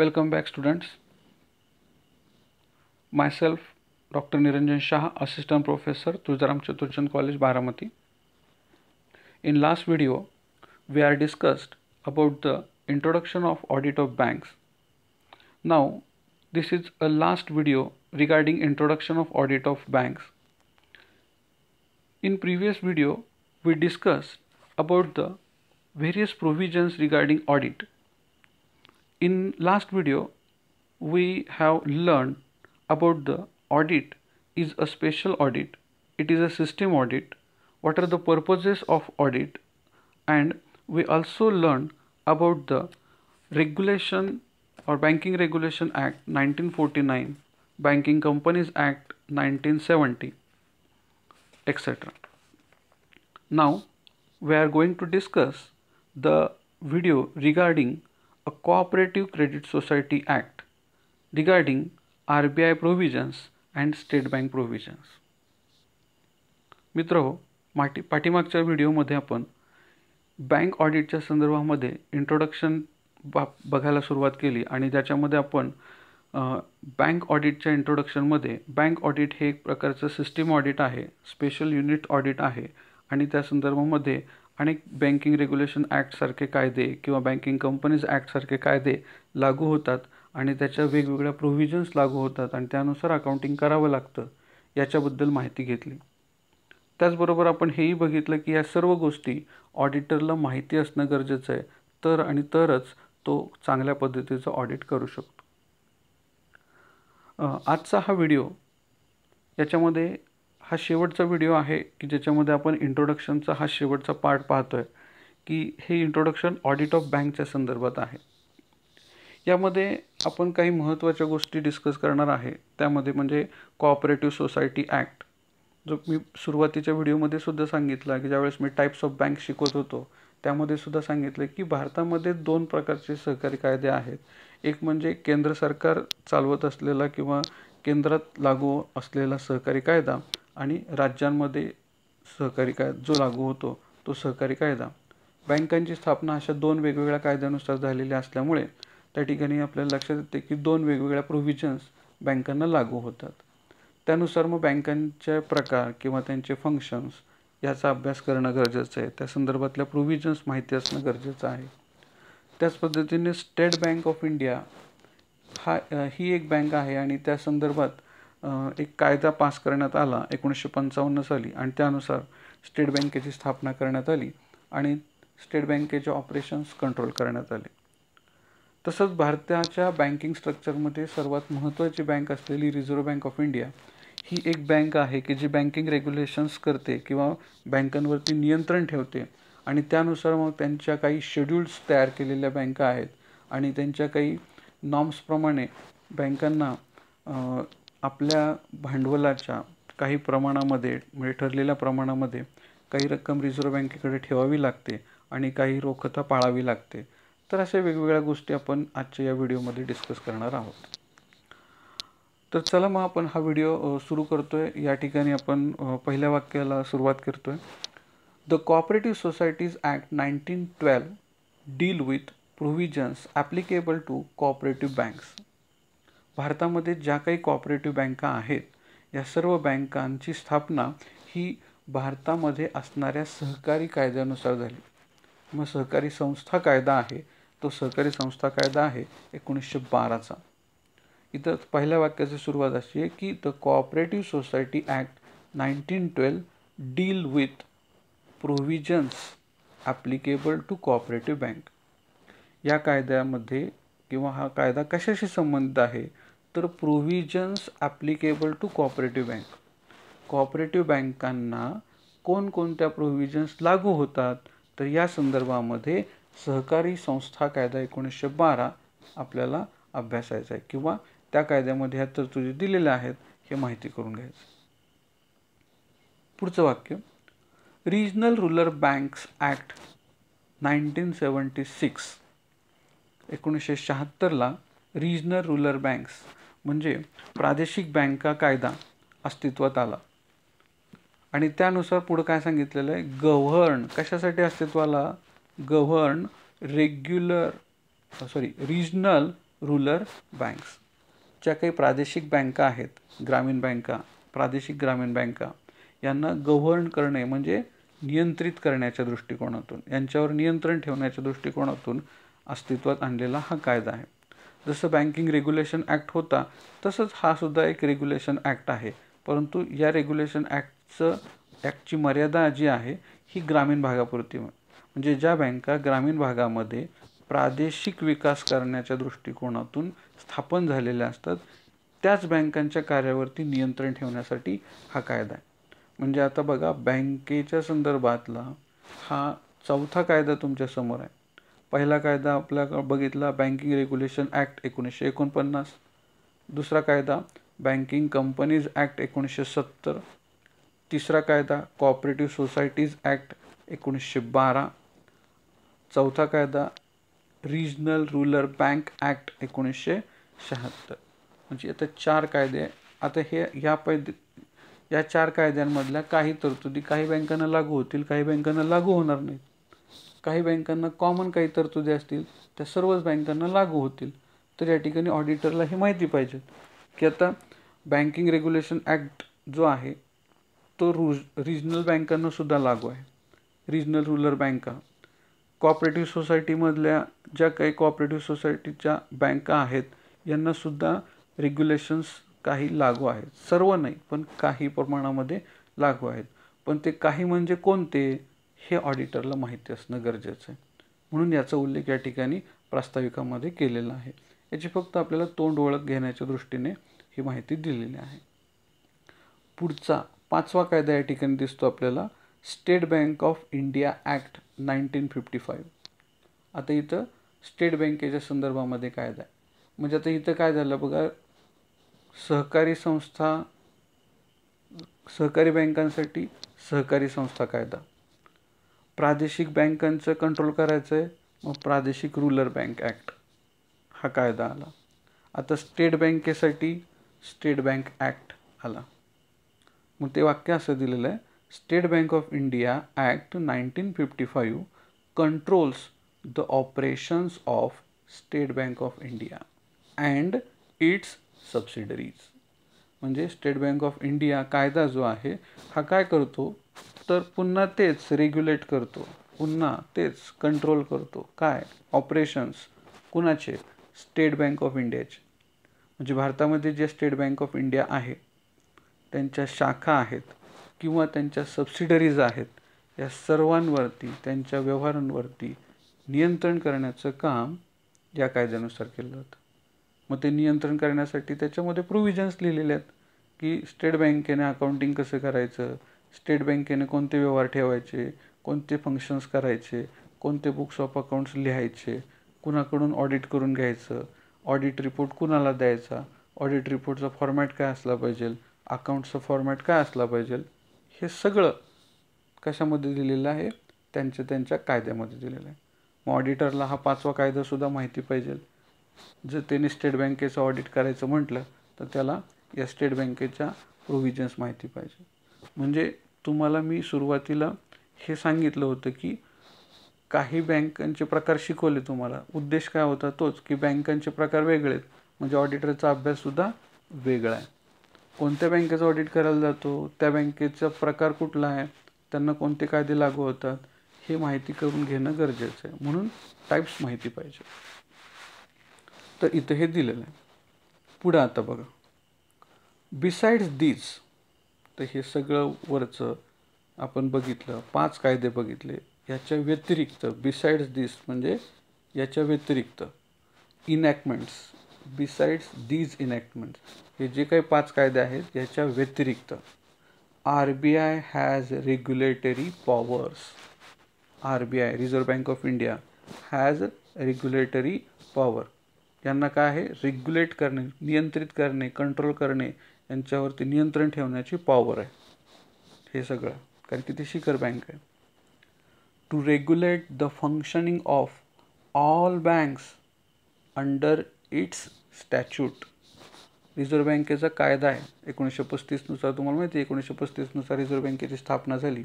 Welcome back students. Myself Dr. Niranjan Shah, Assistant Professor, Tujaram Chaturchan College, Baramati. In last video, we are discussed about the introduction of audit of banks. Now, this is a last video regarding introduction of audit of banks. In previous video, we discussed about the various provisions regarding audit in last video we have learned about the audit is a special audit it is a system audit what are the purposes of audit and we also learned about the regulation or banking regulation act 1949 banking companies act 1970 etc now we are going to discuss the video regarding a credit society act regarding R B I provisions and state bank provisions मित्र माटी पाठीमागच्या व्हिडिओमध्ये आपण bank ऑडिटच्या संदर्भामध्ये introduction बा बघायला सुरुवात केली आणि ज्याच्यामध्ये आपण बँक ऑडिटच्या इंट्रोडक्शनमध्ये बँक ऑडिट हे एक प्रकारचं सिस्टीम ऑडिट आहे स्पेशल युनिट ऑडिट आहे आणि त्या संदर्भामध्ये अनेक बँकिंग रेग्युलेशन ॲक्टसारखे कायदे किंवा बँकिंग कंपनीज ॲक्टसारखे कायदे लागू होतात आणि त्याच्या वेगवेगळ्या प्रोव्हिजन्स लागू होतात आणि त्यानुसार अकाउंटिंग करावं लागतं याच्याबद्दल माहिती घेतली त्याचबरोबर आपण हेही बघितलं की या सर्व गोष्टी ऑडिटरला माहिती असणं गरजेचं आहे तर आणि तरच तो चांगल्या पद्धतीचं ऑडिट करू शकतो आजचा हा व्हिडिओ याच्यामध्ये हा शेवटचा व्हिडिओ आहे की ज्याच्यामध्ये आपण इंट्रोडक्शनचा हा शेवटचा पार्ट पाहतो आहे की हे इंट्रोडक्शन ऑडिट ऑफ बँकच्या संदर्भात आहे यामध्ये आपण काही महत्त्वाच्या गोष्टी डिस्कस करणार आहे त्यामध्ये म्हणजे कॉपरेटिव्ह सोसायटी ॲक्ट जो मी सुरुवातीच्या व्हिडिओमध्ये सुद्धा सांगितला की ज्यावेळेस मी टाईप्स ऑफ बँक शिकवत होतो त्यामध्ये सुद्धा सांगितलं की भारतामध्ये दोन प्रकारचे सहकारी कायदे आहेत एक म्हणजे केंद्र सरकार चालवत असलेला किंवा केंद्रात लागू असलेला सहकारी कायदा आणि राज्यांमध्ये सहकारी काय जो लागू होतो तो सहकारी कायदा बँकांची स्थापना अशा दोन वेगवेगळ्या कायद्यानुसार झालेल्या असल्यामुळे त्या ठिकाणी आपल्याला लक्षात येते की दोन वेगवेगळ्या प्रोव्हिजन्स बँकांना लागू होतात त्यानुसार मग बँकांचे प्रकार किंवा त्यांचे फंक्शन्स याचा अभ्यास करणं गरजेचं आहे त्या संदर्भातल्या प्रोव्हिजन्स माहिती असणं गरजेचं आहे त्याच पद्धतीने स्टेट बँक ऑफ इंडिया हा ही एक बँक आहे आणि त्या संदर्भात एक कायदा पास करण्यात आला एकोणीसशे पंचावन्न साली आणि त्यानुसार स्टेट बँकेची स्थापना करण्यात आली आणि स्टेट बँकेचे ऑपरेशन्स कंट्रोल करण्यात आले तसंच भारताच्या बँकिंग स्ट्रक्चरमध्ये सर्वात महत्त्वाची बँक असलेली रिझर्व्ह बँक ऑफ इंडिया ही एक बँक आहे की जी बँकिंग रेग्युलेशन्स करते किंवा बँकांवरती नियंत्रण ठेवते आणि त्यानुसार मग त्यांच्या काही शेड्युल्स तयार केलेल्या बँका आहेत आणि त्यांच्या काही नॉम्सप्रमाणे बँकांना आपल्या भांडवलाच्या काही प्रमाणामध्ये म्हणजे ठरलेल्या प्रमाणामध्ये काही रक्कम रिझर्व्ह बँकेकडे ठेवावी लागते आणि काही रोखता पाळावी लागते तर अशा वेगवेगळ्या गोष्टी आपण आजच्या या व्हिडिओमध्ये डिस्कस करणार आहोत तर चला मग आपण हा व्हिडिओ सुरू करतोय या ठिकाणी आपण पहिल्या वाक्याला सुरुवात करतो आहे the cooperative societies act nineteen twelve deal with provisions applicable to cooperative banks भारतामध्ये ज्या काही कॉपरेटिव्ह बँका आहेत या सर्व बँकांची स्थापना ही भारतामध्ये असणाऱ्या सहकारी कायद्यानुसार झाली मग सहकारी संस्था कायदा आहे तो सहकारी संस्था कायदा आहे एकोणीसशे बाराचा इथं पहिल्या वाक्याची सुरुवात अशी आहे की the cooperative society act nineteen twelve deal with provisions applicable to cooperative bank या कायद्यामध्ये किंवा हा कायदा कशाशी संबंधित आहे तर provisions applicable to cooperative bank cooperative बँकांना कोणकोणत्या प्रोव्हिजन्स लागू होतात तर या संदर्भामध्ये सहकारी संस्था कायदा एकोणीसशे बारा आपल्याला अभ्यासायचा आहे किंवा त्या कायद्यामध्ये ह्या तरतुदी दिलेल्या आहेत हे माहिती करून घ्यायचं पुढचं वाक्य regional rural banks act nineteen seventy six एकोणीसशे शहात्तरला रिजनल रुरल बँक्स म्हणजे प्रादेशिक बँका कायदा अस्तित्वात आला आणि त्यानुसार पुढं काय सांगितलेलं आहे गव्हर्न कशासाठी अस्तित्वाला govern regular sorry regional rural banks ज्या काही प्रादेशिक बँका आहेत ग्रामीण बँका प्रादेशिक ग्रामीण बँका यांना गव्हर्न करणे म्हणजे नियंत्रित करण्याच्या दृष्टिकोनातून यांच्यावर नियंत्रण ठेवण्याच्या दृष्टिकोनातून अस्तित्वात आणलेला हा कायदा आहे जसं बँकिंग रेग्युलेशन ॲक्ट होता तसंच हा सुद्धा एक रेग्युलेशन ॲक्ट आहे परंतु या रेग्युलेशन ॲक्टचं ॲक्टची मर्यादा जी आहे ही ग्रामीण भागापुरती म्हणजे ज्या बँका ग्रामीण भागामध्ये प्रादेशिक विकास करण्याच्या दृष्टिकोनातून स्थापन झालेल्या असतात त्याच बँकांच्या कार्यावरती नियंत्रण ठेवण्यासाठी हा कायदा आहे म्हणजे आता बघा बँकेच्या संदर्भातला हा चौथा कायदा तुमच्यासमोर आहे पहिला कायदा आपल्याला बघितला बँकिंग रेग्युलेशन ॲक्ट एकोणीसशे एकोणपन्नास दुसरा कायदा बँकिंग कंपनीज ॲक्ट एकोणीसशे सत्तर तिसरा कायदा कॉपरेटिव्ह सोसायटीज ॲक्ट एकोणीसशे बारा चौथा कायदा रिजनल रुरल बँक ॲक्ट एकोणीसशे शहात्तर म्हणजे आता चार कायदे आता हे ह्या पैद या चार कायद्यांमधल्या काही तरतुदी काही बँकांना लागू होतील काही बँकांना लागू होणार नाहीत काही बँकांना कॉमन काही तरतुदी असतील त्या सर्वच बँकांना लागू होतील तर या ठिकाणी ऑडिटरला हे माहिती पाहिजे की आता बँकिंग रेग्युलेशन ॲक्ट जो आहे तो रुज रिजनल बँकांना सुद्धा लागू आहे रिजनल रुरल बँका कॉपरेटिव्ह सोसायटीमधल्या ज्या काही कॉपरेटिव्ह सोसायटीच्या बँका आहेत यांनासुद्धा रेग्युलेशन्स काही लागू आहेत सर्व नाही पण काही प्रमाणामध्ये लागू आहेत पण ते काही म्हणजे कोणते हे ऑडिटरला माहिती असणं गरजेचं आहे म्हणून याचा उल्लेख या ठिकाणी प्रास्ताविकामध्ये केलेला आहे याची फक्त आपल्याला तोंड ओळख घेण्याच्या दृष्टीने ही माहिती दिलेली आहे पुढचा पाचवा कायदा या ठिकाणी दिसतो आपल्याला state bank of India act nineteen fifty five आता इथं स्टेट बँकेच्या संदर्भामध्ये कायदा आहे म्हणजे आता इथं काय झालं बघा सहकारी संस्था सहकारी बँकांसाठी सहकारी संस्था कायदा प्रादेशिक बँकांचं कंट्रोल करायचं आहे मग प्रादेशिक रुरल बँक ॲक्ट हा कायदा आला आता स्टेट बँकेसाठी स्टेट बँक ॲक्ट आला मग ते वाक्य असं दिलेलं आहे state bank of India act nineteen fifty five controls the operations of state bank of India and its subsidiaries म्हणजे स्टेट बँक ऑफ इंडिया कायदा जो आहे हा काय करतो तर पुन्हा तेच रेग्युलेट करतो पुन्हा तेच कंट्रोल करतो काय ऑपरेशन्स कुणाचे स्टेट बँक ऑफ इंडियाचे म्हणजे भारतामध्ये जे स्टेट बँक ऑफ इंडिया आहे त्यांच्या शाखा आहेत किंवा त्यांच्या सबसिडरीज आहेत या सर्वांवरती त्यांच्या व्यवहारांवरती नियंत्रण करण्याचं काम या कायद्यानुसार केलं जातं मग ते नियंत्रण करण्यासाठी त्याच्यामध्ये प्रोव्हिजन्स लिहिलेले आहेत की स्टेट बँकेने अकाउंटिंग कसं करायचं स्टेट बँकेने कोणते व्यवहार ठेवायचे कोणते फंक्शन्स करायचे कोणते बुक्स ऑफ अकाउंट्स लिहायचे कुणाकडून ऑडिट करून घ्यायचं ऑडिट रिपोर्ट कुणाला द्यायचा ऑडिट रिपोर्टचा फॉर्मॅट काय असला पाहिजे अकाउंटचं फॉर्मॅट काय असला पाहिजे हे सगळं कशामध्ये दिलेलं आहे त्यांच्या त्यांच्या कायद्यामध्ये दिलेलं आहे मग ऑडिटरला हा पाचवा कायदासुद्धा माहिती पाहिजे जर त्याने स्टेट बँकेचं ऑडिट करायचं म्हटलं तर त्याला या स्टेट बँकेच्या प्रोव्हिजन्स माहिती पाहिजे म्हणजे तुम्हाला मी सुरुवातीला हे सांगितलं होतं की काही बँकांचे प्रकार शिकवले तुम्हाला उद्देश काय होता तोच की बँकांचे प्रकार वेगळे आहेत म्हणजे ऑडिटरचा अभ्याससुद्धा वेगळा आहे कोणत्या बँकेचा ऑडिट करायला जातो त्या बँकेचा प्रकार कुठला आहे त्यांना कोणते कायदे लागू होतात हे माहिती करून घेणं गरजेचं आहे म्हणून टाईप्स माहिती पाहिजे तर इथं हे दिलेलं आहे पुढं आता बघा बिसाइड्स दीज तर हे सगळं वरचं आपण बघितलं पाच कायदे बघितले याच्या व्यतिरिक्त बिसाइड्स दिस म्हणजे याच्या व्यतिरिक्त इनॅक्टमेंट्स बिसाइड्स दीज इनॅक्टमेंट्स हे जे काही पाच कायदे आहेत याच्या व्यतिरिक्त R B I has regulatory powers R B I reserve bank of India has regulatory power यांना काय आहे रेग्युलेट करणे नियंत्रित करणे कंट्रोल करणे यांच्यावरती नियंत्रण ठेवण्याची पॉवर आहे हे सगळं कारण की शिखर बँक आहे to regulate the functioning of all banks under its statute reserve बँकेचा कायदा आहे एकोणीसशे पस्तीसनुसार तुम्हाला माहिती आहे एकोणीसशे पस्तीसनुसार रिझर्व्ह बँकेची स्थापना झाली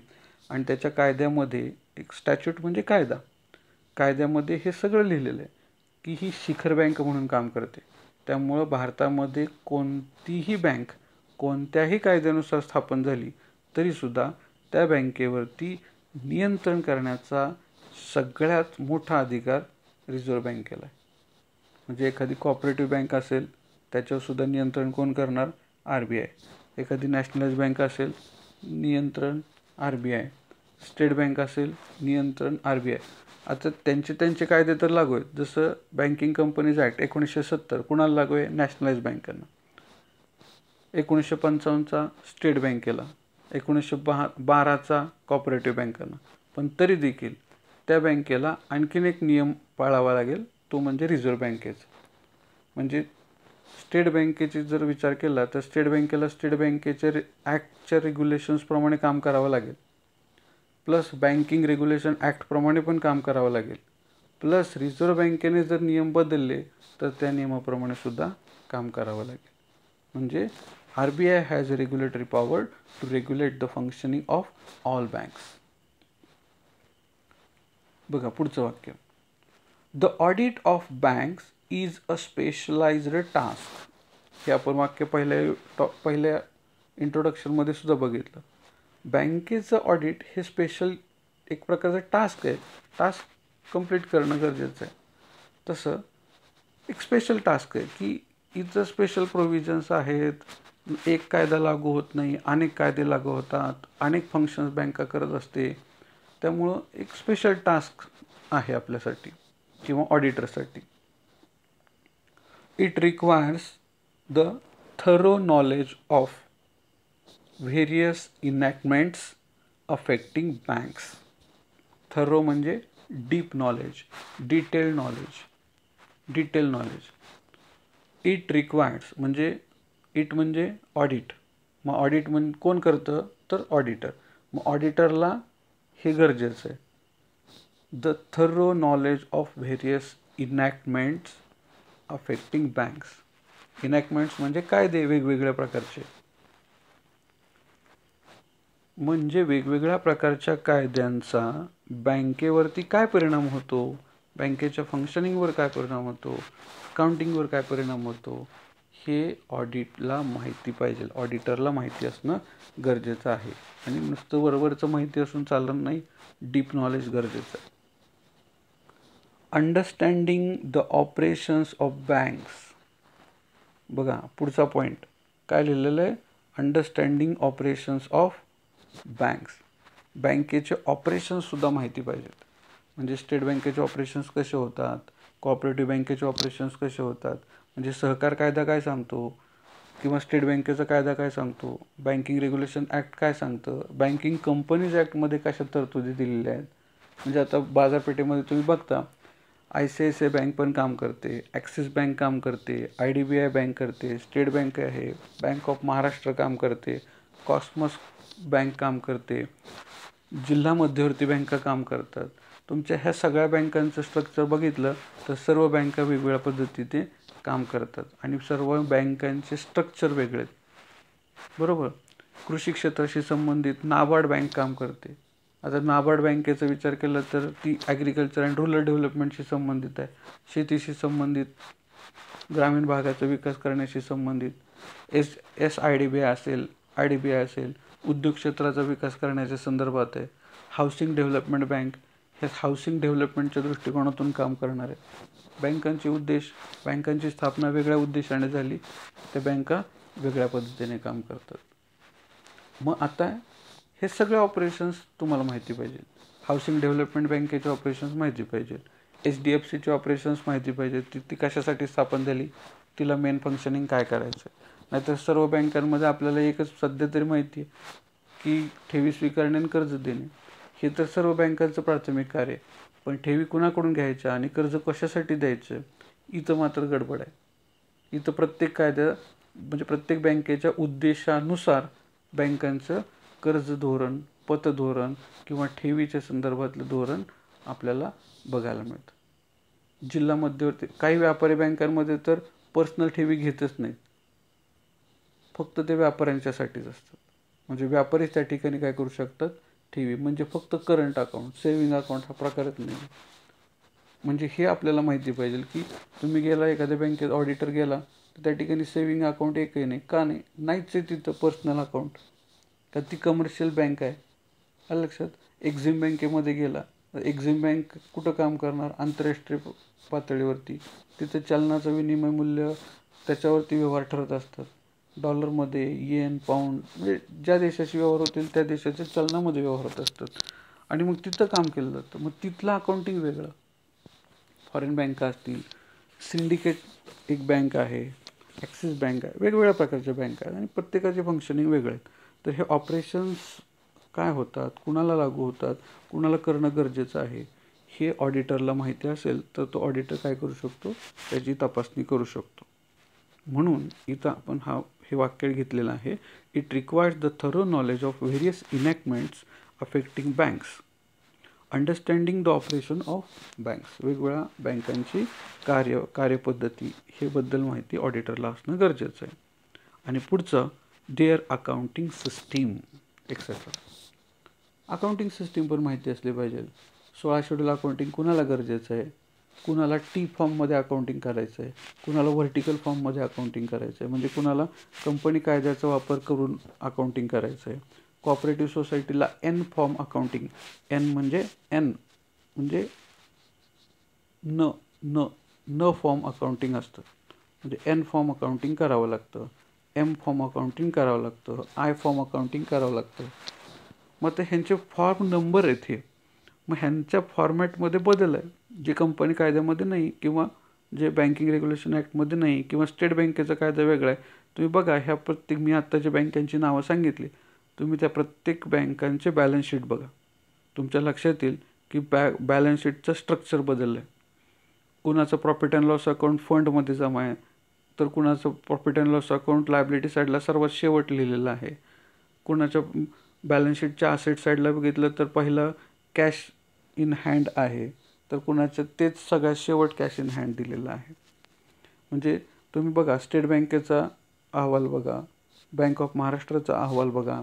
आणि त्याच्या कायद्यामध्ये एक स्टॅच्यूट म्हणजे कायदा कायद्यामध्ये हे सगळं लिहिलेलं आहे की ही शिखर बँक म्हणून काम करते त्यामुळं भारतामध्ये कोणतीही बँक कोणत्याही कायद्यानुसार स्थापन झाली तरीसुद्धा त्या बँकेवरती नियंत्रण करण्याचा सगळ्यात मोठा अधिकार रिझर्व्ह बँकेला आहे म्हणजे एखादी कॉपरेटिव्ह बँक असेल त्याच्यावरसुद्धा नियंत्रण कोण करणार आर बी आय एखादी नॅशनलाइज बँक असेल नियंत्रण R B I state bank असेल नियंत्रण आर बी आय आता त्यांचे त्यांचे कायदे तर लागू आहेत जसं बँकिंग कंपनीज ॲक्ट एकोणीसशे सत्तर कुणाला लागू आहे नॅशनलाइज बँकांना एकोणीसशे पंचावन्नचा स्टेट बँकेला एकोणीसशे बहा बाराचा कॉपरेटिव्ह बँकांना पण तरी देखील त्या बँकेला आणखीन एक नियम पाळावा लागेल तो म्हणजे रिझर्व्ह बँकेचा म्हणजे स्टेट बँकेची जर विचार केला तर स्टेट बँकेला स्टेट बँकेच्या रे ॲक्टच्या रेग्युलेशन्सप्रमाणे काम करावं लागेल प्लस बँकिंग रेग्युलेशन ॲक्टप्रमाणे पण काम करावं लागेल प्लस रिझर्व्ह बँकेने जर नियम बदलले तर त्या नियमाप्रमाणे सुद्धा काम करावं लागेल म्हणजे R B I has a regulatory power to regulate the functioning of all banks बघा पुढचं वाक्य the audit of banks is a specialised task हे आपण वाक्य पहिल्या टॉ पहिल्या इंट्रोडक्शनमध्ये सुद्धा बघितलं बँकेचं ऑडिट हे स्पेशल एक प्रकारचं टास्क आहे टास्क कंप्लीट करणं गरजेचं आहे तसं एक स्पेशल टास्क आहे की इथं स्पेशल प्रोव्हिजन्स आहेत एक कायदा लागू होत नाही अनेक कायदे लागू होतात अनेक फंक्शन्स बँका करत असते त्यामुळं एक स्पेशल टास्क आहे आपल्यासाठी किंवा ऑडिटरसाठी it requires the thorough knowledge of various enactments affecting banks thorough म्हणजे deep knowledge detail knowledge detail knowledge it requires म्हणजे इट म्हणजे ऑडिट मग ऑडिट म्हण कोण करतं तर ऑडिटर मग ऑडिटरला हे गरजेचं आहे the thorough knowledge of various enactments affecting banks enactments म्हणजे कायदे वेगवेगळ्या प्रकारचे म्हणजे वेगवेगळ्या प्रकारच्या कायद्यांचा बँकेवरती काय परिणाम होतो बँकेच्या फंक्शनिंगवर काय परिणाम होतो अकाउंटिंगवर काय परिणाम होतो हे ऑडिटला माहिती पाहिजे ऑडिटरला माहिती असणं गरजेचं आहे आणि नुसतं वरवरचं माहिती असून चालणार नाही डीप नॉलेज गरजेचं आहे understanding the operations of banks बघा पुढचा पॉईंट काय लिहिलेलं आहे अंडरस्टँडिंग ऑपरेशन्स ऑफ बँक्स बँकेचे ऑपरेशन्ससुद्धा माहिती पाहिजेत म्हणजे स्टेट बँकेचे ऑपरेशन्स कसे होतात कॉपरेटिव्ह बँकेचे ऑपरेशन्स कसे होतात म्हणजे सहकार कायदा काय सांगतो किंवा स्टेट बँकेचा कायदा काय सांगतो बँकिंग रेग्युलेशन ॲक्ट काय सांगतं बँकिंग कंपनीज ॲक्टमध्ये कशा तरतुदी दिलेल्या आहेत म्हणजे आता बाजारपेठेमध्ये तुम्ही बघता I C I C I bank पण काम करते ॲक्सिस बँक काम करते I D B I bank करते स्टेट बँक आहे बँक ऑफ महाराष्ट्र काम करते कॉस्मस बँक काम करते जिल्हा मध्यवर्ती बँका काम करतात तुमच्या ह्या सगळ्या बँकांचं स्ट्रक्चर बघितलं तर सर्व बँका वेगवेगळ्या पद्धतीने काम करतात आणि सर्व बँकांचे स्ट्रक्चर वेगळे बरोबर कृषी क्षेत्राशी संबंधित नाबार्ड बँक काम करते आता नाबार्ड बँकेचा विचार केला तर ती ॲग्रिकल्चर अँड रुरल डेव्हलपमेंटशी संबंधित आहे शेतीशी संबंधित ग्रामीण भागाचा विकास करण्याशी संबंधित S S I D B I असेल आय डी बी आय असेल उद्योग क्षेत्राचा विकास करण्याच्या संदर्भात आहे हाऊसिंग डेव्हलपमेंट बँक हे हाऊसिंग डेव्हलपमेंटच्या दृष्टिकोनातून काम करणार आहे बँकांचे उद्देश बँकांची स्थापना वेगळ्या उद्देशाने झाली त्या बँका वेगळ्या पद्धतीने काम करतात मग आता हे सगळे ऑपरेशन्स तुम्हाला माहिती पाहिजे हाऊसिंग डेव्हलपमेंट बँकेचे ऑपरेशन्स माहिती पाहिजे एच डी एफ सीचे ऑपरेशन्स माहिती पाहिजे ती ती कशासाठी स्थापन झाली तिला मेन फंक्शनिंग काय करायचं आहे नाहीतर सर्व बँकांमध्ये आपल्याला एकच सध्या तरी माहिती आहे की ठेवी स्वीकारणे आणि कर्ज देणे हे तर सर्व बँकांचं प्राथमिक कार्य आहे पण ठेवी कुणाकडून घ्यायच्या आणि कर्ज कशासाठी द्यायचं इथं मात्र गडबड आहे इथं प्रत्येक कायद्या म्हणजे प्रत्येक बँकेच्या उद्देशानुसार बँकांचं कर्ज धोरण पतधोरण किंवा ठेवीच्या संदर्भातलं धोरण आपल्याला बघायला मिळतं जिल्हा मध्यवर्ती काही व्यापारी बँकांमध्ये तर पर्सनल ठेवी घेतच नाहीत फक्त ते व्यापाऱ्यांच्यासाठीच असतात म्हणजे व्यापारीच त्या ठिकाणी काय करू शकतात ठेवी म्हणजे फक्त करंट अकाउंट सेविंग अकाउंट हा प्रकारच नाही म्हणजे हे आपल्याला माहिती पाहिजे की तुम्ही गेला एखाद्या बँकेत ऑडिटर गेला तर त्या ठिकाणी सेविंग अकाउंट एकही नाही का नाही नाहीच आहे तिथं पर्सनल अकाउंट का ती कमर्शियल बँक आहे हा लक्षात एक्झिम बँकेमध्ये गेला तर एक्झिम बँक कुठं काम करणार आंतरराष्ट्रीय पातळीवरती तिथं चलनाचं विनिमय मूल्य त्याच्यावरती व्यवहार ठरत असतात डॉलरमध्ये येन पाऊंड म्हणजे ज्या देशाशी व्यवहार होतील त्या देशाच्या चलनामध्ये व्यवहार होत असतात आणि मग तिथं काम केलं जातं मग तिथलं अकाउंटिंग वेगळं फॉरेन बँका असतील सिंडिकेट एक बँक आहे ॲक्सिस बँक आहे वेगवेगळ्या प्रकारच्या बँका आहेत आणि प्रत्येकाचे फंक्शनिंग वेगळे आहेत तर हे ऑपरेशन्स काय होतात कुणाला लागू होतात कुणाला करणं गरजेचं आहे हे ऑडिटरला माहिती असेल तर तो ऑडिटर काय करू शकतो त्याची तपासणी करू शकतो म्हणून इथं आपण हा हे वाक्य घेतलेलं आहे it requires the thorough knowledge of various enactments affecting banks understanding the operation of banks वेगवेगळ्या बँकांची कार्य कार्यपद्धती हेबद्दल माहिती ऑडिटरला असणं गरजेचं आहे आणि पुढचं their accounting system etcetera accounting system पण माहिती असली पाहिजे सोळा शेड्यूल अकाउंटिंग कुणाला गरजेचं आहे कुणाला टी फॉर्ममध्ये अकाउंटिंग करायचं आहे कुणाला व्हर्टिकल फॉर्ममध्ये अकाउंटिंग करायचं आहे म्हणजे कुणाला कंपनी कायद्याचा वापर करून अकाउंटिंग करायचं आहे कॉपरेटिव्ह सोसायटीला एन फॉर्म अकाउंटिंग एन म्हणजे एन म्हणजे न न न फॉर्म अकाउंटिंग असतं म्हणजे एन फॉर्म अकाउंटिंग करावं लागतं एम फॉर्म अकाउंटिंग करावं लागतं आय फॉर्म अकाउंटिंग करावं लागतं मग ते ह्यांचे फॉर्म नंबर आहेत हे मग ह्यांच्या फॉर्मॅटमध्ये बदल आहे जे कंपनी कायद्यामध्ये नाही किंवा जे बँकिंग रेग्युलेशन ॲक्टमध्ये नाही किंवा स्टेट बँकेचा कायदा वेगळा आहे तुम्ही बघा ह्या प्रत्येक मी आत्ता जे बँकांची नावं सांगितली तुम्ही त्या प्रत्येक बँकांचे बॅलन्स शीट बघा तुमच्या लक्षात येईल की बॅ बॅलन्स शीटचं स्ट्रक्चर बदललं आहे कुणाचं प्रॉफिट अँड लॉस अकाउंट फंडमध्ये जमा आहे तर कुणाचं profit and loss account liability साईडला सर्वात शेवट लिहिलेलं आहे कुणाच्या बॅलन्स शीटच्या आसेट साईडला बघितलं तर पहिलं कॅश इन हँड आहे तर कुणाच्या तेच सगळ्यात शेवट कॅश इन हँड दिलेलं आहे म्हणजे तुम्ही बघा स्टेट बँकेचा अहवाल बघा बँक ऑफ महाराष्ट्राचा अहवाल बघा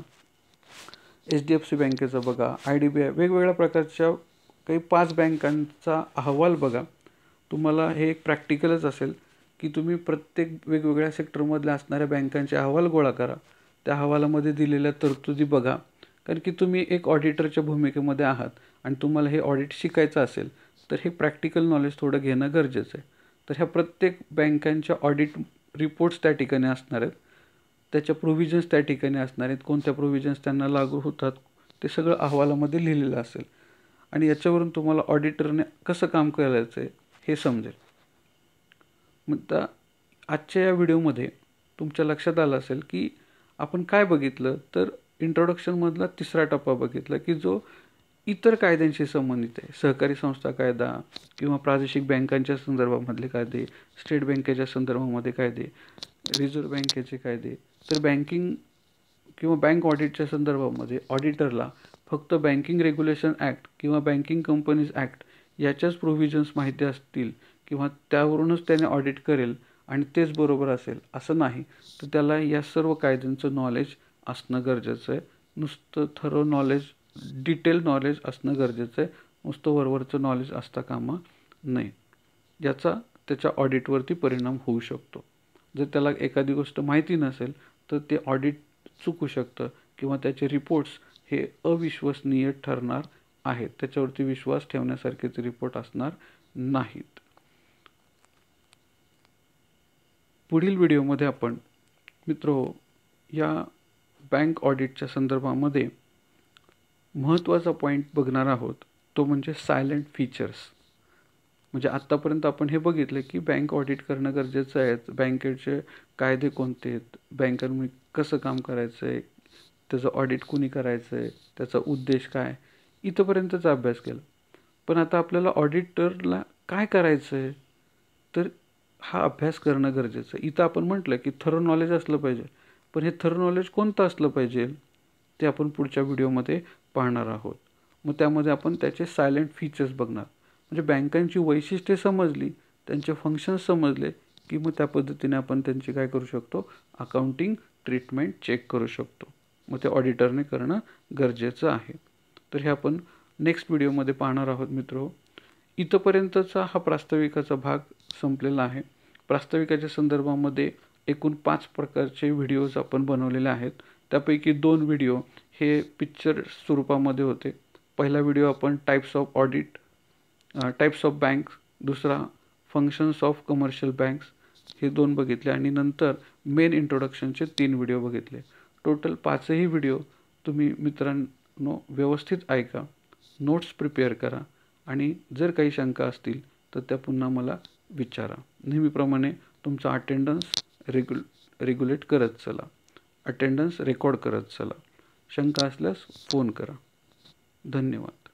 एच डी एफ सी बँकेचा बघा आय डी बी आय वेगवेगळ्या प्रकारच्या काही पाच बँकांचा अहवाल बघा तुम्हाला हे एक प्रॅक्टिकलच असेल की तुम्ही प्रत्येक वेगवेगळ्या सेक्टरमधल्या असणाऱ्या बँकांचे अहवाल गोळा करा त्या अहवालामध्ये दिलेल्या तरतुदी बघा कारण की तुम्ही एक ऑडिटरच्या भूमिकेमध्ये आहात आणि तुम्हाला हे ऑडिट शिकायचं असेल तर हे प्रॅक्टिकल नॉलेज थोडं घेणं गरजेचं आहे तर ह्या प्रत्येक बँकांच्या ऑडिट रिपोर्ट्स त्या ठिकाणी असणार आहेत त्याच्या प्रोव्हिजन्स त्या ठिकाणी असणार आहेत कोणत्या प्रोव्हिजन्स त्यांना लागू होतात ते सगळं अहवालामध्ये लिहिलेलं असेल आणि याच्यावरून तुम्हाला ऑडिटरने कसं काम करायचं आहे हे समजेल मग आजच्या या व्हिडिओमध्ये तुमच्या लक्षात आलं असेल की आपण काय बघितलं तर इंट्रोडक्शनमधला तिसरा टप्पा बघितला की जो इतर कायद्यांशी संबंधित आहे सहकारी संस्था कायदा किंवा प्रादेशिक बँकांच्या संदर्भामधले कायदे स्टेट बँकेच्या संदर्भामध्ये कायदे रिझर्व्ह बँकेचे कायदे तर बँकिंग किंवा बँक ऑडिटच्या संदर्भामध्ये ऑडिटरला फक्त बँकिंग रेग्युलेशन ॲक्ट किंवा बँकिंग कंपनीज ॲक्ट याच्याच प्रोव्हिजन्स माहिती असतील किंवा त्यावरूनच त्याने ऑडिट करेल आणि तेच बरोबर असेल असं नाही तर त्याला या सर्व कायद्यांचं नॉलेज असणं गरजेचं आहे नुसतं थरो नॉलेज डिटेल नॉलेज असणं गरजेचं आहे नुसतं वरवरचं नॉलेज असता कामा नाही ज्याचा त्याच्या ऑडिटवरती परिणाम होऊ शकतो जर त्याला एखादी गोष्ट माहिती नसेल तर ते ऑडिट चुकू शकतं किंवा त्याचे रिपोर्ट्स हे अविश्वसनीय ठरणार आहेत त्याच्यावरती विश्वास ठेवण्यासारखेचे रिपोर्ट असणार नाहीत पुढील व्हिडिओमध्ये आपण मित्रो या बँक ऑडिटच्या संदर्भामध्ये महत्त्वाचा पॉईंट बघणार आहोत तो म्हणजे सायलेंट फीचर्स म्हणजे आत्तापर्यंत आपण हे बघितलं की बँक ऑडिट करणं गरजेचं आहे बँकेचे कायदे कोणते आहेत बँकांमुळे कसं काम करायचं आहे त्याचं ऑडिट कुणी करायचं आहे त्याचा उद्देश काय इथंपर्यंतचा अभ्यास केला पण आता आपल्याला ऑडिटरला काय करायचं आहे तर हा अभ्यास करणं गरजेचं आहे इथं आपण म्हटलं की थर नॉलेज असलं पाहिजे पण हे थर नॉलेज कोणतं असलं पाहिजे ते आपण पुढच्या व्हिडिओमध्ये पाहणार आहोत मग त्यामध्ये आपण त्याचे सायलेंट फीचर्स बघणार म्हणजे बँकांची वैशिष्ट्ये समजली त्यांचे फंक्शन्स समजले की मग त्या पद्धतीने आपण त्यांची काय करू शकतो अकाउंटिंग ट्रीटमेंट चेक करू शकतो मग ते ऑडिटरने करणं गरजेचं आहे तर हे आपण नेक्स्ट व्हिडिओमध्ये पाहणार आहोत मित्र इथंपर्यंतचा हा प्रास्ताविकाचा भाग संपलेला आहे प्रास्ताविकाच्या संदर्भामध्ये एकूण पाच प्रकारचे व्हिडिओज आपण बनवलेले आहेत त्यापैकी दोन व्हिडिओ हे पिक्चर स्वरूपामध्ये होते पहिला व्हिडिओ आपण types of audit types of banks दुसरा फंक्शन्स ऑफ कमर्शियल बँक्स हे दोन बघितले आणि नंतर मेन इंट्रोडक्शनचे तीन व्हिडिओ बघितले टोटल पाचही व्हिडिओ तुम्ही मित्रांनो व्यवस्थित ऐका नोट्स प्रिपेअर करा आणि जर काही शंका असतील तर त्या पुन्हा मला विचारा नेहमीप्रमाणे तुमचा अटेंडन्स रेग्यु रेग्युलेट करत चला अटेंडन्स रेकॉर्ड करत चला शंका असल्यास फोन करा धन्यवाद